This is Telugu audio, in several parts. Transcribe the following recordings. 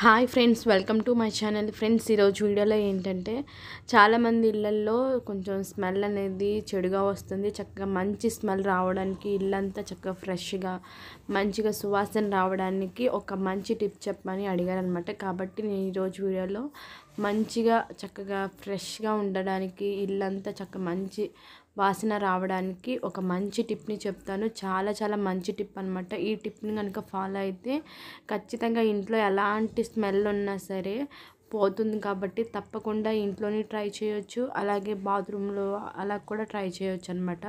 hi friends welcome to my channel friends ఈరోజు వీడియోలో ఏంటంటే చాలామంది ఇళ్ళల్లో కొంచెం స్మెల్ అనేది చెడుగా వస్తుంది చక్కగా మంచి స్మెల్ రావడానికి ఇల్లంతా చక్కగా ఫ్రెష్గా మంచిగా సువాసన రావడానికి ఒక మంచి టిప్ చెప్పని అడిగారనమాట కాబట్టి నేను ఈరోజు వీడియోలో మంచిగా చక్కగా ఫ్రెష్గా ఉండడానికి ఇల్లంతా చక్కగా మంచి వాసన రావడానికి ఒక మంచి టిప్ని చెప్తాను చాలా చాలా మంచి టిప్ అనమాట ఈ టిప్ని కనుక ఫాలో అయితే ఖచ్చితంగా ఇంట్లో ఎలాంటి స్మెల్ ఉన్నా సరే పోతుంది కాబట్టి తప్పకుండా ఇంట్లోనే ట్రై చేయొచ్చు అలాగే బాత్రూంలో అలా కూడా ట్రై చేయొచ్చు అనమాట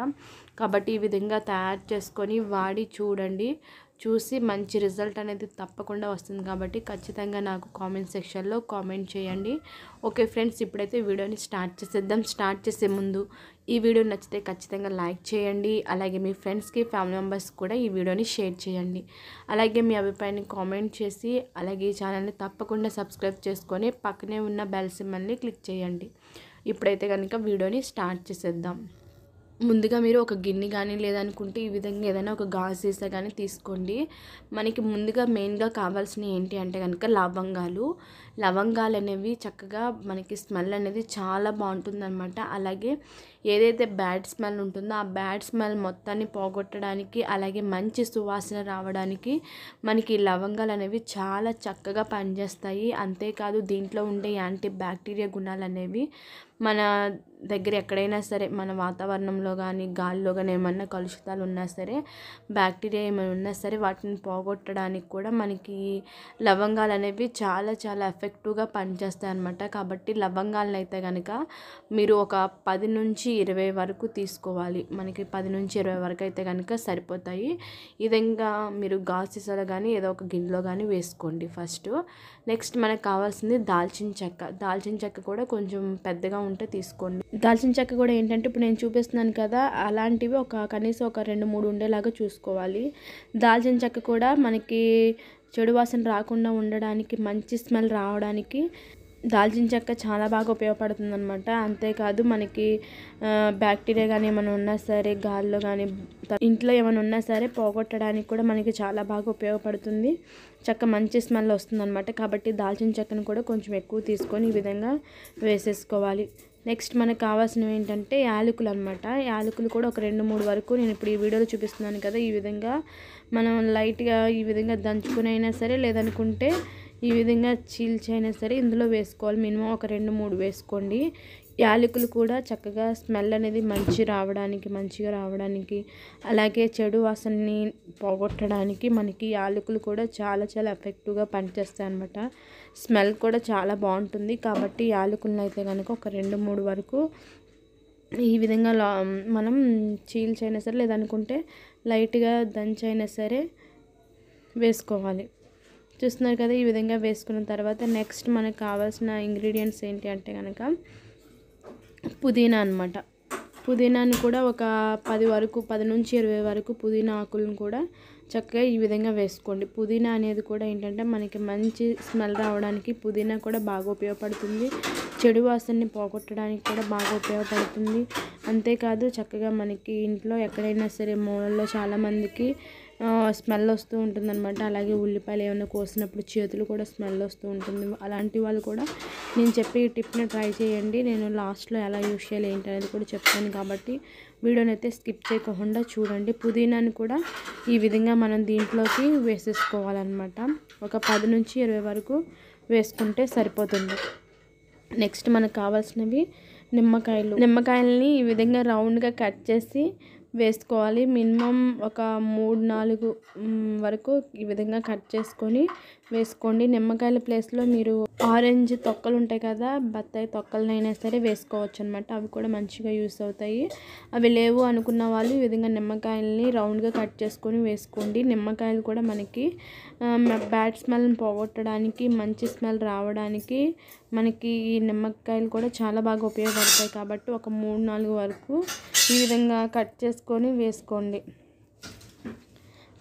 కాబట్టి ఈ విధంగా తయారు చేసుకొని వాడి చూడండి చూసి మంచి రిజల్ట్ అనేది తప్పకుండా వస్తుంది కాబట్టి ఖచ్చితంగా నాకు కామెంట్ సెక్షన్లో కామెంట్ చేయండి ఓకే ఫ్రెండ్స్ ఇప్పుడైతే వీడియోని స్టార్ట్ చేసేద్దాం స్టార్ట్ చేసే ముందు ఈ వీడియో నచ్చితే ఖచ్చితంగా లైక్ చేయండి అలాగే మీ ఫ్రెండ్స్కి ఫ్యామిలీ మెంబర్స్ కూడా ఈ వీడియోని షేర్ చేయండి అలాగే మీ అభిప్రాయాన్ని కామెంట్ చేసి అలాగే ఈ ఛానల్ని తప్పకుండా సబ్స్క్రైబ్ చేసుకొని పక్కనే ఉన్న బెల్ సిమ్మల్ని క్లిక్ చేయండి ఇప్పుడైతే కనుక వీడియోని స్టార్ట్ చేసేద్దాం ముందుగా మీరు ఒక గిన్నె కానీ లేదనుకుంటే ఈ విధంగా ఏదైనా ఒక గాజు సీసా కానీ తీసుకోండి మనకి ముందుగా మెయిన్గా కావాల్సినవి ఏంటి అంటే కనుక లవంగాలు లవంగాలు అనేవి చక్కగా మనకి స్మెల్ అనేది చాలా బాగుంటుందన్నమాట అలాగే ఏదైతే బ్యాడ్ స్మెల్ ఉంటుందో ఆ బ్యాడ్ స్మెల్ మొత్తాన్ని పోగొట్టడానికి అలాగే మంచి సువాసన రావడానికి మనకి లవంగాలు అనేవి చాలా చక్కగా పనిచేస్తాయి అంతేకాదు దీంట్లో ఉండే యాంటీ బ్యాక్టీరియా గుణాలు అనేవి మన దగ్గర ఎక్కడైనా సరే మన వాతావరణంలో కానీ గాలిలో కానీ ఏమన్నా కలుషితాలు ఉన్నా సరే బ్యాక్టీరియా ఏమైనా ఉన్నా సరే వాటిని పోగొట్టడానికి కూడా మనకి లవంగాలు అనేవి చాలా చాలా ఎఫెక్టివ్గా పనిచేస్తాయి అనమాట కాబట్టి లవంగాలను అయితే కనుక మీరు ఒక పది నుంచి ఇరవై వరకు తీసుకోవాలి మనకి పది నుంచి ఇరవై వరకు అయితే కనుక సరిపోతాయి విధంగా మీరు గాజు సీసాలో కానీ ఏదో ఒక గిన్నెలో కానీ వేసుకోండి ఫస్ట్ నెక్స్ట్ మనకు కావాల్సింది దాల్చిన చెక్క దాల్చిన చెక్క కూడా కొంచెం పెద్దగా ఉంటే తీసుకోండి దాల్చిన చెక్క కూడా ఏంటంటే ఇప్పుడు నేను చూపిస్తున్నాను కదా అలాంటివి ఒక కనీసం ఒక రెండు మూడు ఉండేలాగా చూసుకోవాలి దాల్చిన చెక్క కూడా మనకి చెడు వాసన రాకుండా ఉండడానికి మంచి స్మెల్ రావడానికి దాల్చిన చెక్క చాలా బాగా ఉపయోగపడుతుంది అనమాట అంతేకాదు మనకి బ్యాక్టీరియా కానీ ఏమైనా ఉన్నా సరే గాల్లో కానీ ఇంట్లో ఏమైనా ఉన్నా సరే పోగొట్టడానికి కూడా మనకి చాలా బాగా ఉపయోగపడుతుంది చెక్క మంచి స్మెల్ వస్తుందన్నమాట కాబట్టి దాల్చిన చెక్కను కూడా కొంచెం ఎక్కువ తీసుకొని ఈ విధంగా వేసేసుకోవాలి నెక్స్ట్ మనకు కావాల్సినవి ఏంటంటే యాలకులు అనమాట యాలకులు కూడా ఒక రెండు మూడు వరకు నేను ఇప్పుడు ఈ వీడియోలో చూపిస్తున్నాను కదా ఈ విధంగా మనం లైట్గా ఈ విధంగా దంచుకునైనా సరే లేదనుకుంటే ఈ విధంగా చీల్చైనా సరే ఇందులో వేసుకోవాలి మినిమం ఒక రెండు మూడు వేసుకోండి యాలకులు కూడా చక్కగా స్మెల్ అనేది మంచి రావడానికి మంచిగా రావడానికి అలాగే చెడు వాసనని పోగొట్టడానికి మనకి యాలకులు కూడా చాలా చాలా ఎఫెక్టివ్గా పనిచేస్తాయి అనమాట స్మెల్ కూడా చాలా బాగుంటుంది కాబట్టి యాలకులను అయితే కనుక ఒక రెండు మూడు వరకు ఈ విధంగా మనం చీల్చైనా సరే లేదనుకుంటే లైట్గా దంచైనా సరే వేసుకోవాలి చూస్తున్నారు కదా ఈ విధంగా వేసుకున్న తర్వాత నెక్స్ట్ మనకు కావాల్సిన ఇంగ్రీడియంట్స్ ఏంటి అంటే కనుక పుదీనా అనమాట పుదీనాను కూడా ఒక పది వరకు పది నుంచి ఇరవై వరకు పుదీనా ఆకులను కూడా చక్కగా ఈ విధంగా వేసుకోండి పుదీనా అనేది కూడా ఏంటంటే మనకి మంచి స్మెల్ రావడానికి పుదీనా కూడా బాగా ఉపయోగపడుతుంది చెడు వాసనని పోగొట్టడానికి కూడా బాగా ఉపయోగపడుతుంది అంతేకాదు చక్కగా మనకి ఇంట్లో ఎక్కడైనా సరే మూలల్లో చాలామందికి స్మెల్ వస్తూ ఉంటుందన్నమాట అలాగే ఉల్లిపాయలు ఏమైనా కోసినప్పుడు చేతులు కూడా స్మెల్ వస్తూ ఉంటుంది అలాంటి వాళ్ళు కూడా నేను చెప్పే టిప్ని ట్రై చేయండి నేను లాస్ట్లో ఎలా యూస్ చేయాలి ఏంటి అనేది కూడా చెప్తాను కాబట్టి వీడియోని అయితే స్కిప్ చేయకుండా చూడండి పుదీనాని కూడా ఈ విధంగా మనం దీంట్లోకి వేసేసుకోవాలన్నమాట ఒక పది నుంచి ఇరవై వరకు వేసుకుంటే సరిపోతుంది నెక్స్ట్ మనకు కావాల్సినవి నిమ్మకాయలు నిమ్మకాయలని ఈ విధంగా రౌండ్గా కట్ చేసి వేసుకోవాలి మినిమం ఒక మూడు నాలుగు వరకు ఈ విధంగా కట్ చేసుకొని వేసుకోండి నిమ్మకాయల ప్లేస్లో మీరు ఆరెంజ్ తొక్కలు ఉంటాయి కదా బత్తాయి తొక్కలనైనా సరే వేసుకోవచ్చు అనమాట అవి కూడా మంచిగా యూస్ అవుతాయి అవి లేవు అనుకున్న వాళ్ళు ఈ విధంగా నిమ్మకాయలని రౌండ్గా కట్ చేసుకొని వేసుకోండి నిమ్మకాయలు కూడా మనకి బ్యాడ్ స్మెల్ని పోగొట్టడానికి మంచి స్మెల్ రావడానికి మనకి ఈ నిమ్మకాయలు కూడా చాలా బాగా ఉపయోగపడతాయి కాబట్టి ఒక మూడు నాలుగు వరకు ఈ విధంగా కట్ చేసుకొని వేసుకోండి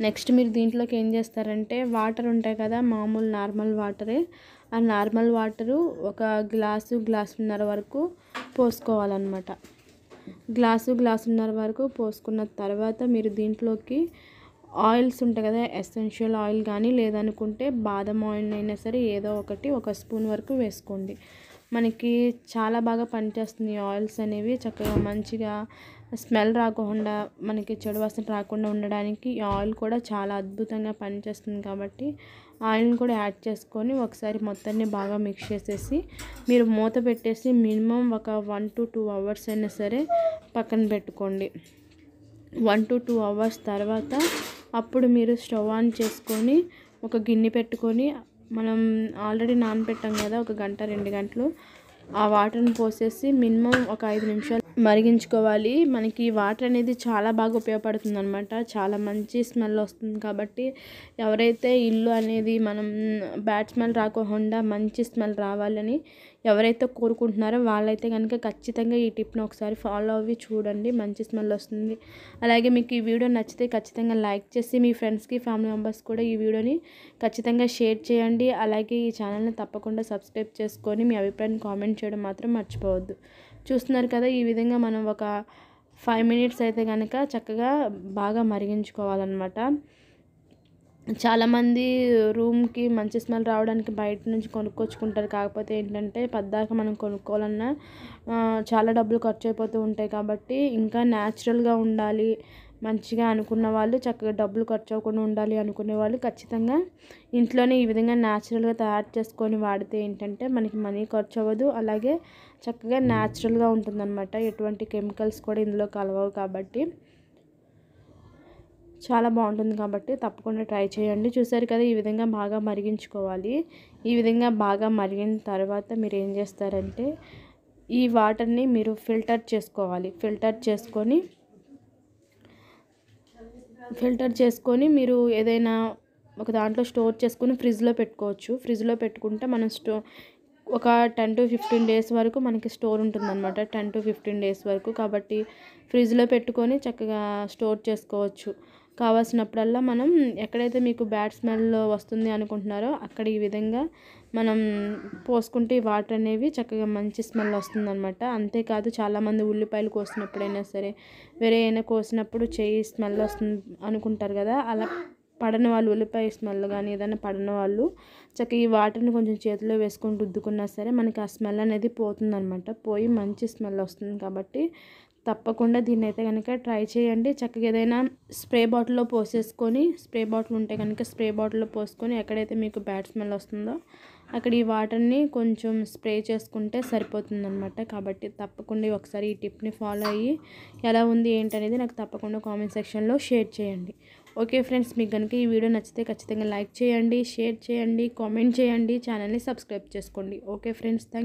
నెక్స్ట్ మీరు దీంట్లోకి ఏం చేస్తారంటే వాటర్ ఉంటాయి కదా మామూలు నార్మల్ వాటరే ఆ నార్మల్ వాటరు ఒక గ్లాసు గ్లాసున్నర వరకు పోసుకోవాలన్నమాట గ్లాసు గ్లాసున్నర వరకు పోసుకున్న తర్వాత మీరు దీంట్లోకి ఆయిల్స్ ఉంటాయి కదా ఎసెన్షియల్ ఆయిల్ కానీ లేదనుకుంటే బాదం ఆయిల్ అయినా సరే ఏదో ఒకటి ఒక స్పూన్ వరకు వేసుకోండి మనకి చాలా బాగా పనిచేస్తుంది ఆయిల్స్ అనేవి చక్కగా మంచిగా స్మెల్ రాకుండా మనకి చెడు వాసన రాకుండా ఉండడానికి ఈ ఆయిల్ కూడా చాలా అద్భుతంగా పనిచేస్తుంది కాబట్టి ఆయిల్ని కూడా యాడ్ చేసుకొని ఒకసారి మొత్తాన్ని బాగా మిక్స్ చేసేసి మీరు మూత పెట్టేసి మినిమం ఒక వన్ టు టూ అవర్స్ అయినా సరే పక్కన పెట్టుకోండి వన్ టు టూ అవర్స్ తర్వాత అప్పుడు మీరు స్టవ్ ఆన్ చేసుకొని ఒక గిన్నె పెట్టుకొని మనం ఆల్రెడీ నానబెట్టాం కదా ఒక గంట రెండు గంటలు ఆ వాటర్ని పోసేసి మినిమం ఒక ఐదు నిమిషాలు మరిగించుకోవాలి మనకి వాటర్ అనేది చాలా బాగా ఉపయోగపడుతుంది అనమాట చాలా మంచి స్మెల్ వస్తుంది కాబట్టి ఎవరైతే ఇల్లు అనేది మనం బ్యాడ్ స్మెల్ రాకుండా మంచి స్మెల్ రావాలని ఎవరైతే కోరుకుంటున్నారో వాళ్ళైతే కనుక ఖచ్చితంగా ఈ టిప్ను ఒకసారి ఫాలో అవి చూడండి మంచి స్మెల్ వస్తుంది అలాగే మీకు ఈ వీడియో నచ్చితే ఖచ్చితంగా లైక్ చేసి మీ ఫ్రెండ్స్కి ఫ్యామిలీ మెంబర్స్ కూడా ఈ వీడియోని ఖచ్చితంగా షేర్ చేయండి అలాగే ఈ ఛానల్ని తప్పకుండా సబ్స్క్రైబ్ చేసుకొని మీ అభిప్రాయాన్ని కామెంట్ చేయడం మాత్రం మర్చిపోవద్దు చూస్తున్నారు కదా ఈ విధంగా మనం ఒక ఫైవ్ మినిట్స్ అయితే కనుక చక్కగా బాగా మరిగించుకోవాలన్నమాట చాలామంది రూమ్కి మంచి స్మెల్ రావడానికి బయట నుంచి కొనుక్కొచ్చుకుంటారు కాకపోతే ఏంటంటే పద్దాక మనం కొనుక్కోవాలన్నా చాలా డబ్బులు ఖర్చు అయిపోతూ ఉంటాయి కాబట్టి ఇంకా న్యాచురల్గా ఉండాలి మంచిగా అనుకున్న వాళ్ళు చక్కగా డబ్బులు ఖర్చు అవ్వకుండా ఉండాలి అనుకునే వాళ్ళు ఖచ్చితంగా ఇంట్లోనే ఈ విధంగా న్యాచురల్గా తయారు చేసుకొని వాడితే ఏంటంటే మనకి మనీ ఖర్చు అవ్వదు అలాగే చక్కగా న్యాచురల్గా ఉంటుందన్నమాట ఎటువంటి కెమికల్స్ కూడా ఇందులో కలవవు కాబట్టి చాలా బాగుంటుంది కాబట్టి తప్పకుండా ట్రై చేయండి చూసారు కదా ఈ విధంగా బాగా మరిగించుకోవాలి ఈ విధంగా బాగా మరిగిన తర్వాత మీరు ఏం చేస్తారంటే ఈ వాటర్ని మీరు ఫిల్టర్ చేసుకోవాలి ఫిల్టర్ చేసుకొని ఫిల్టర్ చేసుకొని మీరు ఏదైనా ఒక దాంట్లో స్టోర్ చేసుకుని ఫ్రిడ్జ్లో పెట్టుకోవచ్చు ఫ్రిడ్జ్లో పెట్టుకుంటే మనం స్టో ఒక టెన్ టు ఫిఫ్టీన్ డేస్ వరకు మనకి స్టోర్ ఉంటుందన్నమాట టెన్ టు ఫిఫ్టీన్ డేస్ వరకు కాబట్టి ఫ్రిడ్జ్లో పెట్టుకొని చక్కగా స్టోర్ చేసుకోవచ్చు కావాల్సినప్పుడల్లా మనం ఎక్కడైతే మీకు బ్యాడ్ స్మెల్ వస్తుంది అనుకుంటున్నారో అక్కడ ఈ విధంగా మనం పోసుకుంటే వాటర్ అనేవి చక్కగా మంచి స్మెల్ అనమాట అంతేకాదు చాలామంది ఉల్లిపాయలు కోసినప్పుడైనా సరే వేరే ఏమైనా కోసినప్పుడు చేయి స్మెల్ వస్తుంది అనుకుంటారు కదా అలా పడని వాళ్ళు ఉల్లిపాయ స్మెల్ కానీ ఏదైనా పడిన వాళ్ళు చక్కగా ఈ వాటర్ని కొంచెం చేతిలో వేసుకొని రుద్దుకున్నా సరే మనకి ఆ స్మెల్ అనేది పోతుందనమాట పోయి మంచి స్మెల్ వస్తుంది కాబట్టి తప్పకుండా దీన్ని అయితే కనుక ట్రై చేయండి చక్కగా ఏదైనా స్ప్రే బాటిల్లో పోసేసుకొని స్ప్రే బాటిల్ ఉంటే కనుక స్ప్రే బాటిల్లో పోసుకొని ఎక్కడైతే మీకు బ్యాడ్ స్మెల్ వస్తుందో అక్కడ ఈ వాటర్ని కొంచెం స్ప్రే చేసుకుంటే సరిపోతుందనమాట కాబట్టి తప్పకుండా ఒకసారి ఈ టిప్ని ఫాలో అయ్యి ఎలా ఉంది ఏంటనేది నాకు తప్పకుండా కామెంట్ సెక్షన్లో షేర్ చేయండి ఓకే ఫ్రెండ్స్ మీకు కనుక ఈ వీడియో నచ్చితే ఖచ్చితంగా లైక్ చేయండి షేర్ చేయండి కామెంట్ చేయండి ఛానల్ని సబ్స్క్రైబ్ చేసుకోండి ఓకే ఫ్రెండ్స్ థ్యాంక్